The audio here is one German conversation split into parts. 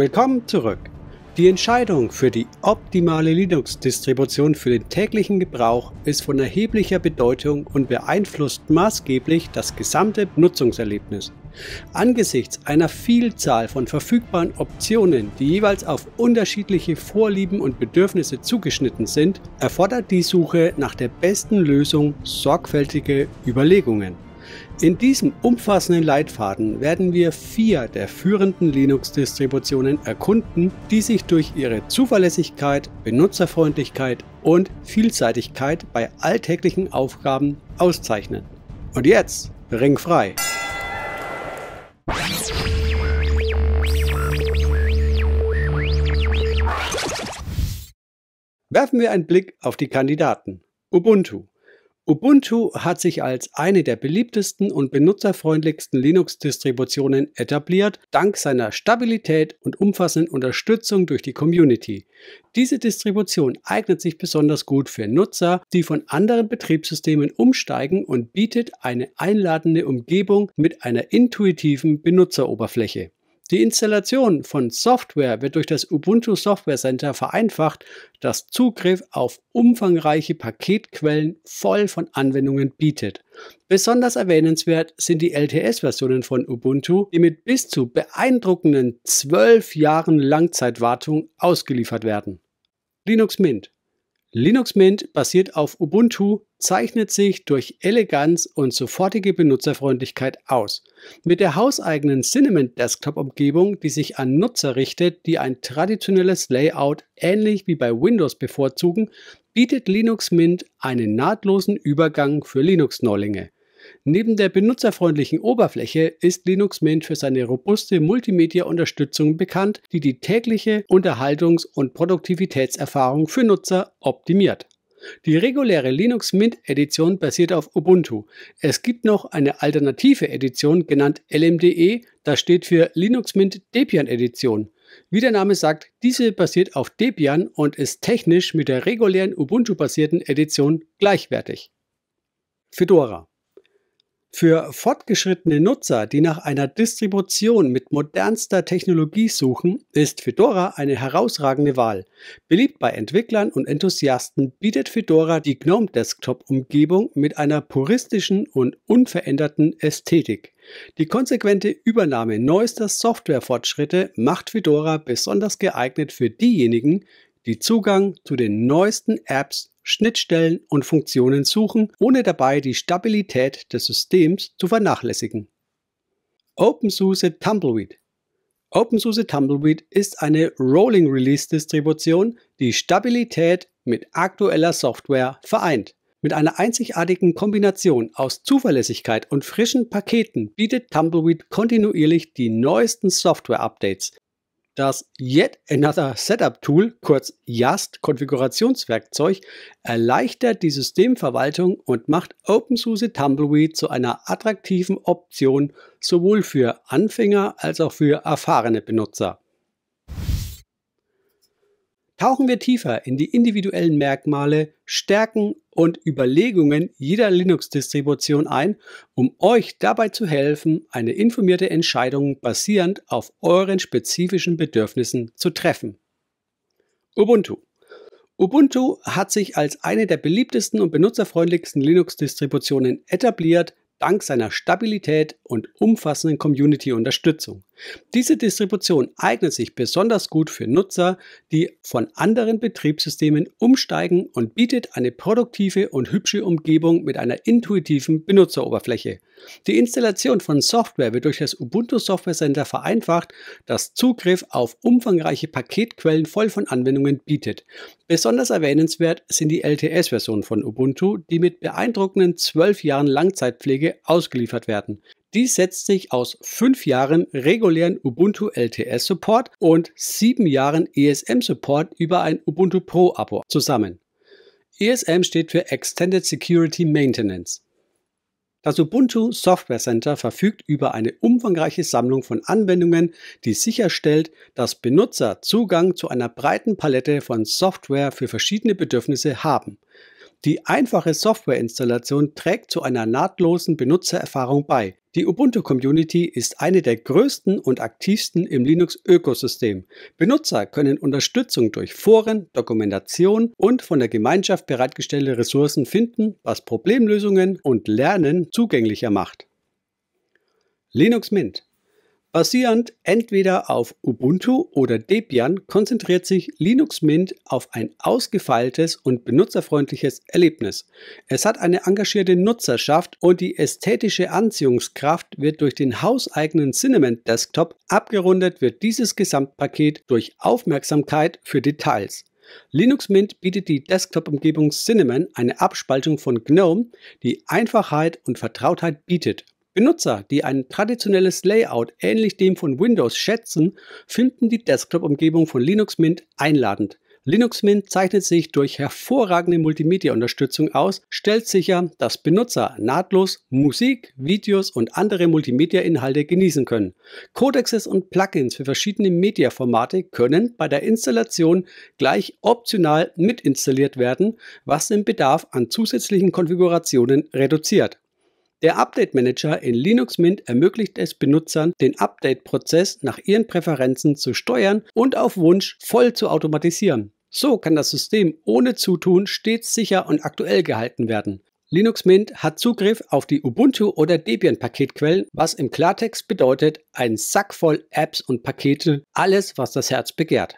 Willkommen zurück. Die Entscheidung für die optimale Linux-Distribution für den täglichen Gebrauch ist von erheblicher Bedeutung und beeinflusst maßgeblich das gesamte Nutzungserlebnis. Angesichts einer Vielzahl von verfügbaren Optionen, die jeweils auf unterschiedliche Vorlieben und Bedürfnisse zugeschnitten sind, erfordert die Suche nach der besten Lösung sorgfältige Überlegungen. In diesem umfassenden Leitfaden werden wir vier der führenden Linux-Distributionen erkunden, die sich durch ihre Zuverlässigkeit, Benutzerfreundlichkeit und Vielseitigkeit bei alltäglichen Aufgaben auszeichnen. Und jetzt, ringfrei! Werfen wir einen Blick auf die Kandidaten. Ubuntu, Ubuntu hat sich als eine der beliebtesten und benutzerfreundlichsten Linux-Distributionen etabliert, dank seiner Stabilität und umfassenden Unterstützung durch die Community. Diese Distribution eignet sich besonders gut für Nutzer, die von anderen Betriebssystemen umsteigen und bietet eine einladende Umgebung mit einer intuitiven Benutzeroberfläche. Die Installation von Software wird durch das Ubuntu Software Center vereinfacht, das Zugriff auf umfangreiche Paketquellen voll von Anwendungen bietet. Besonders erwähnenswert sind die LTS-Versionen von Ubuntu, die mit bis zu beeindruckenden zwölf Jahren Langzeitwartung ausgeliefert werden. Linux Mint Linux Mint basiert auf Ubuntu, zeichnet sich durch Eleganz und sofortige Benutzerfreundlichkeit aus. Mit der hauseigenen Cinnamon Desktop-Umgebung, die sich an Nutzer richtet, die ein traditionelles Layout ähnlich wie bei Windows bevorzugen, bietet Linux Mint einen nahtlosen Übergang für Linux-Neulinge. Neben der benutzerfreundlichen Oberfläche ist Linux Mint für seine robuste Multimedia-Unterstützung bekannt, die die tägliche Unterhaltungs- und Produktivitätserfahrung für Nutzer optimiert. Die reguläre Linux Mint Edition basiert auf Ubuntu. Es gibt noch eine alternative Edition genannt LMDE, das steht für Linux Mint Debian Edition. Wie der Name sagt, diese basiert auf Debian und ist technisch mit der regulären Ubuntu-basierten Edition gleichwertig. Fedora für fortgeschrittene Nutzer, die nach einer Distribution mit modernster Technologie suchen, ist Fedora eine herausragende Wahl. Beliebt bei Entwicklern und Enthusiasten bietet Fedora die GNOME Desktop Umgebung mit einer puristischen und unveränderten Ästhetik. Die konsequente Übernahme neuester Softwarefortschritte macht Fedora besonders geeignet für diejenigen, die Zugang zu den neuesten Apps Schnittstellen und Funktionen suchen, ohne dabei die Stabilität des Systems zu vernachlässigen. OpenSUSE Tumbleweed OpenSUSE Tumbleweed ist eine Rolling Release Distribution, die Stabilität mit aktueller Software vereint. Mit einer einzigartigen Kombination aus Zuverlässigkeit und frischen Paketen bietet Tumbleweed kontinuierlich die neuesten Software-Updates, das Yet Another Setup Tool, kurz YAST Konfigurationswerkzeug, erleichtert die Systemverwaltung und macht OpenSUSE Tumbleweed zu einer attraktiven Option sowohl für Anfänger als auch für erfahrene Benutzer. Tauchen wir tiefer in die individuellen Merkmale, Stärken und Überlegungen jeder Linux-Distribution ein, um euch dabei zu helfen, eine informierte Entscheidung basierend auf euren spezifischen Bedürfnissen zu treffen. Ubuntu. Ubuntu hat sich als eine der beliebtesten und benutzerfreundlichsten Linux-Distributionen etabliert, dank seiner Stabilität und umfassenden Community-Unterstützung. Diese Distribution eignet sich besonders gut für Nutzer, die von anderen Betriebssystemen umsteigen und bietet eine produktive und hübsche Umgebung mit einer intuitiven Benutzeroberfläche. Die Installation von Software wird durch das Ubuntu Software Center vereinfacht, das Zugriff auf umfangreiche Paketquellen voll von Anwendungen bietet. Besonders erwähnenswert sind die LTS-Versionen von Ubuntu, die mit beeindruckenden zwölf Jahren Langzeitpflege ausgeliefert werden. Dies setzt sich aus fünf Jahren regulären Ubuntu LTS Support und sieben Jahren ESM Support über ein Ubuntu Pro Abo zusammen. ESM steht für Extended Security Maintenance. Das Ubuntu Software Center verfügt über eine umfangreiche Sammlung von Anwendungen, die sicherstellt, dass Benutzer Zugang zu einer breiten Palette von Software für verschiedene Bedürfnisse haben – die einfache Softwareinstallation trägt zu einer nahtlosen Benutzererfahrung bei. Die Ubuntu Community ist eine der größten und aktivsten im Linux-Ökosystem. Benutzer können Unterstützung durch Foren, Dokumentation und von der Gemeinschaft bereitgestellte Ressourcen finden, was Problemlösungen und Lernen zugänglicher macht. Linux Mint Basierend entweder auf Ubuntu oder Debian konzentriert sich Linux Mint auf ein ausgefeiltes und benutzerfreundliches Erlebnis. Es hat eine engagierte Nutzerschaft und die ästhetische Anziehungskraft wird durch den hauseigenen Cinnamon Desktop abgerundet, wird dieses Gesamtpaket durch Aufmerksamkeit für Details. Linux Mint bietet die Desktop-Umgebung Cinnamon eine Abspaltung von GNOME, die Einfachheit und Vertrautheit bietet Benutzer, die ein traditionelles Layout ähnlich dem von Windows schätzen, finden die Desktop-Umgebung von Linux Mint einladend. Linux Mint zeichnet sich durch hervorragende Multimedia-Unterstützung aus, stellt sicher, dass Benutzer nahtlos Musik, Videos und andere Multimedia-Inhalte genießen können. Codexes und Plugins für verschiedene Media-Formate können bei der Installation gleich optional mitinstalliert werden, was den Bedarf an zusätzlichen Konfigurationen reduziert. Der Update Manager in Linux Mint ermöglicht es Benutzern, den Update-Prozess nach ihren Präferenzen zu steuern und auf Wunsch voll zu automatisieren. So kann das System ohne Zutun stets sicher und aktuell gehalten werden. Linux Mint hat Zugriff auf die Ubuntu oder Debian Paketquellen, was im Klartext bedeutet, ein Sack voll Apps und Pakete, alles, was das Herz begehrt.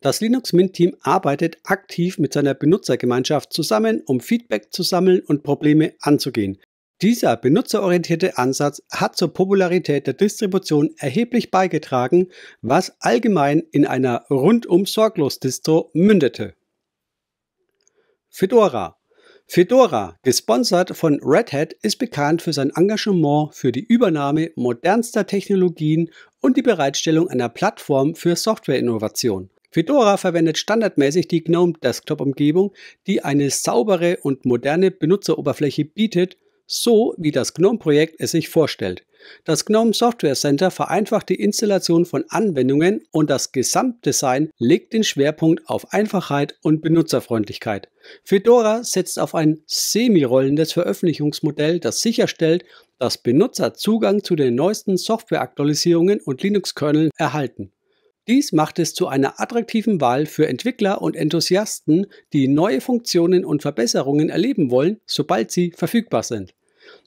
Das Linux Mint Team arbeitet aktiv mit seiner Benutzergemeinschaft zusammen, um Feedback zu sammeln und Probleme anzugehen. Dieser benutzerorientierte Ansatz hat zur Popularität der Distribution erheblich beigetragen, was allgemein in einer rundum sorglos Distro mündete. Fedora Fedora, gesponsert von Red Hat, ist bekannt für sein Engagement für die Übernahme modernster Technologien und die Bereitstellung einer Plattform für Softwareinnovation. Fedora verwendet standardmäßig die GNOME Desktop-Umgebung, die eine saubere und moderne Benutzeroberfläche bietet so wie das GNOME-Projekt es sich vorstellt. Das GNOME Software Center vereinfacht die Installation von Anwendungen und das Gesamtdesign legt den Schwerpunkt auf Einfachheit und Benutzerfreundlichkeit. Fedora setzt auf ein semi-rollendes Veröffentlichungsmodell, das sicherstellt, dass Benutzer Zugang zu den neuesten Softwareaktualisierungen und Linux-Kerneln erhalten. Dies macht es zu einer attraktiven Wahl für Entwickler und Enthusiasten, die neue Funktionen und Verbesserungen erleben wollen, sobald sie verfügbar sind.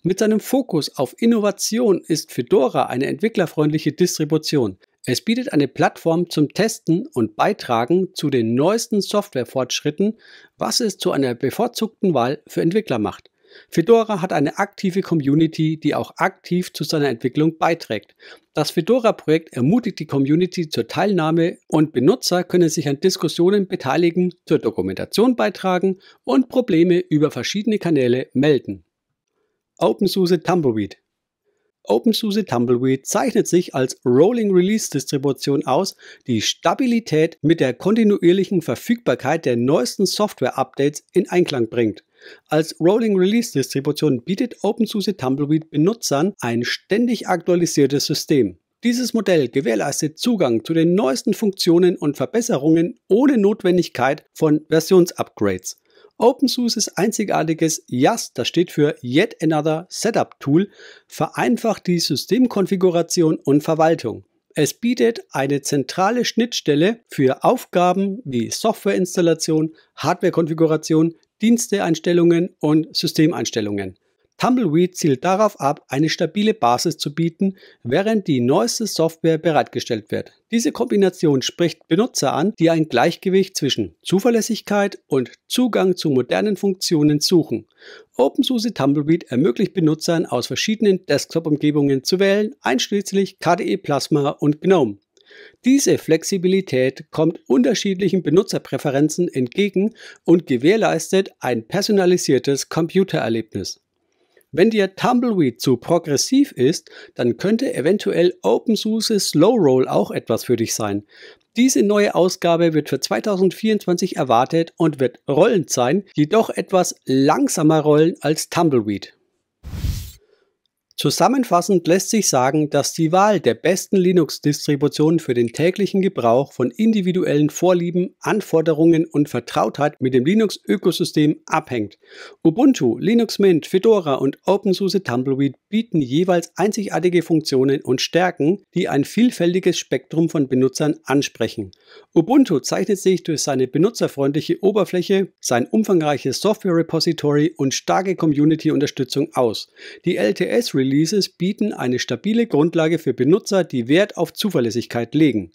Mit seinem Fokus auf Innovation ist Fedora eine entwicklerfreundliche Distribution. Es bietet eine Plattform zum Testen und Beitragen zu den neuesten Softwarefortschritten, was es zu einer bevorzugten Wahl für Entwickler macht. Fedora hat eine aktive Community, die auch aktiv zu seiner Entwicklung beiträgt. Das Fedora-Projekt ermutigt die Community zur Teilnahme und Benutzer können sich an Diskussionen beteiligen, zur Dokumentation beitragen und Probleme über verschiedene Kanäle melden. OpenSUSE Tumbleweed OpenSUSE Tumbleweed zeichnet sich als Rolling Release Distribution aus, die Stabilität mit der kontinuierlichen Verfügbarkeit der neuesten Software-Updates in Einklang bringt. Als Rolling Release Distribution bietet OpenSUSE Tumbleweed Benutzern ein ständig aktualisiertes System. Dieses Modell gewährleistet Zugang zu den neuesten Funktionen und Verbesserungen ohne Notwendigkeit von Versionsupgrades. OpenSUSEs einzigartiges YAS, das steht für Yet Another Setup Tool, vereinfacht die Systemkonfiguration und Verwaltung. Es bietet eine zentrale Schnittstelle für Aufgaben wie Softwareinstallation, Hardwarekonfiguration, Diensteeinstellungen und Systemeinstellungen. Tumbleweed zielt darauf ab, eine stabile Basis zu bieten, während die neueste Software bereitgestellt wird. Diese Kombination spricht Benutzer an, die ein Gleichgewicht zwischen Zuverlässigkeit und Zugang zu modernen Funktionen suchen. OpenSUSE Tumbleweed ermöglicht Benutzern aus verschiedenen Desktop-Umgebungen zu wählen, einschließlich KDE Plasma und GNOME. Diese Flexibilität kommt unterschiedlichen Benutzerpräferenzen entgegen und gewährleistet ein personalisiertes Computererlebnis. Wenn dir Tumbleweed zu progressiv ist, dann könnte eventuell OpenSUSE Slow Roll auch etwas für dich sein. Diese neue Ausgabe wird für 2024 erwartet und wird rollend sein, jedoch etwas langsamer rollen als Tumbleweed. Zusammenfassend lässt sich sagen, dass die Wahl der besten Linux-Distribution für den täglichen Gebrauch von individuellen Vorlieben, Anforderungen und Vertrautheit mit dem Linux-Ökosystem abhängt. Ubuntu, Linux Mint, Fedora und OpenSUSE Tumbleweed bieten jeweils einzigartige Funktionen und Stärken, die ein vielfältiges Spektrum von Benutzern ansprechen. Ubuntu zeichnet sich durch seine benutzerfreundliche Oberfläche, sein umfangreiches Software-Repository und starke Community-Unterstützung aus. Die LTS-Release Releases bieten eine stabile Grundlage für Benutzer, die Wert auf Zuverlässigkeit legen.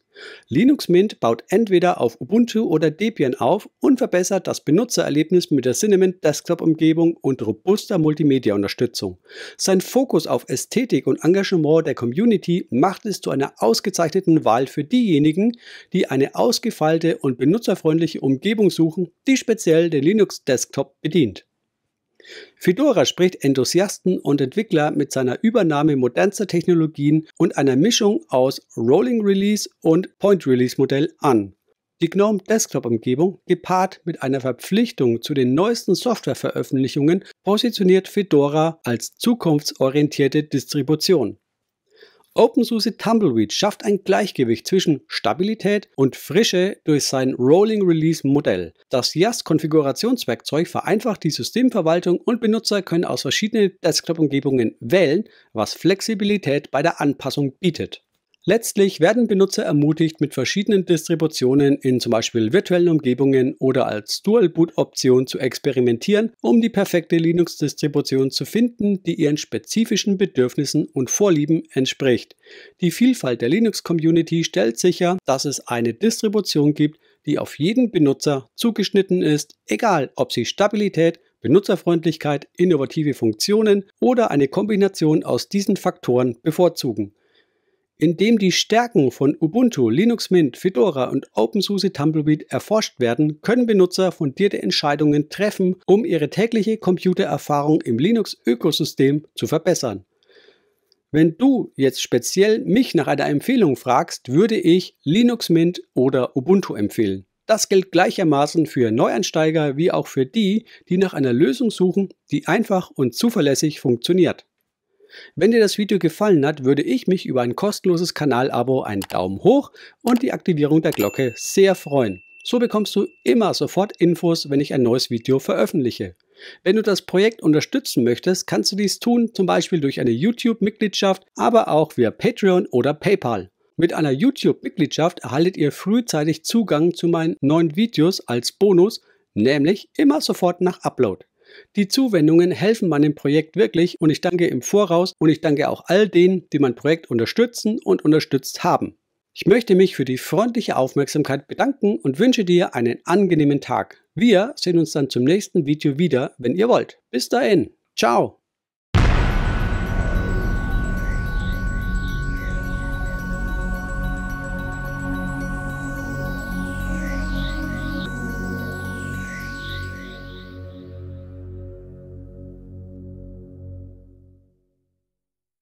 Linux Mint baut entweder auf Ubuntu oder Debian auf und verbessert das Benutzererlebnis mit der Cinnamon Desktop-Umgebung und robuster Multimedia-Unterstützung. Sein Fokus auf Ästhetik und Engagement der Community macht es zu einer ausgezeichneten Wahl für diejenigen, die eine ausgefeilte und benutzerfreundliche Umgebung suchen, die speziell den Linux Desktop bedient. Fedora spricht Enthusiasten und Entwickler mit seiner Übernahme modernster Technologien und einer Mischung aus Rolling Release und Point Release Modell an. Die GNOME Desktop Umgebung, gepaart mit einer Verpflichtung zu den neuesten Softwareveröffentlichungen, positioniert Fedora als zukunftsorientierte Distribution. OpenSUSE Tumbleweed schafft ein Gleichgewicht zwischen Stabilität und Frische durch sein Rolling Release Modell. Das YAS Konfigurationswerkzeug vereinfacht die Systemverwaltung und Benutzer können aus verschiedenen Desktop-Umgebungen wählen, was Flexibilität bei der Anpassung bietet. Letztlich werden Benutzer ermutigt, mit verschiedenen Distributionen in zum Beispiel virtuellen Umgebungen oder als Dual-Boot-Option zu experimentieren, um die perfekte Linux-Distribution zu finden, die ihren spezifischen Bedürfnissen und Vorlieben entspricht. Die Vielfalt der Linux-Community stellt sicher, dass es eine Distribution gibt, die auf jeden Benutzer zugeschnitten ist, egal ob sie Stabilität, Benutzerfreundlichkeit, innovative Funktionen oder eine Kombination aus diesen Faktoren bevorzugen in dem die Stärken von Ubuntu, Linux Mint, Fedora und OpenSUSE Tumbleweed erforscht werden, können Benutzer fundierte Entscheidungen treffen, um ihre tägliche Computererfahrung im Linux-Ökosystem zu verbessern. Wenn du jetzt speziell mich nach einer Empfehlung fragst, würde ich Linux Mint oder Ubuntu empfehlen. Das gilt gleichermaßen für Neuansteiger wie auch für die, die nach einer Lösung suchen, die einfach und zuverlässig funktioniert. Wenn dir das Video gefallen hat, würde ich mich über ein kostenloses Kanalabo, einen Daumen hoch und die Aktivierung der Glocke sehr freuen. So bekommst du immer sofort Infos, wenn ich ein neues Video veröffentliche. Wenn du das Projekt unterstützen möchtest, kannst du dies tun, zum Beispiel durch eine YouTube-Mitgliedschaft, aber auch via Patreon oder PayPal. Mit einer YouTube-Mitgliedschaft erhaltet ihr frühzeitig Zugang zu meinen neuen Videos als Bonus, nämlich immer sofort nach Upload. Die Zuwendungen helfen meinem Projekt wirklich und ich danke im Voraus und ich danke auch all denen, die mein Projekt unterstützen und unterstützt haben. Ich möchte mich für die freundliche Aufmerksamkeit bedanken und wünsche dir einen angenehmen Tag. Wir sehen uns dann zum nächsten Video wieder, wenn ihr wollt. Bis dahin. Ciao.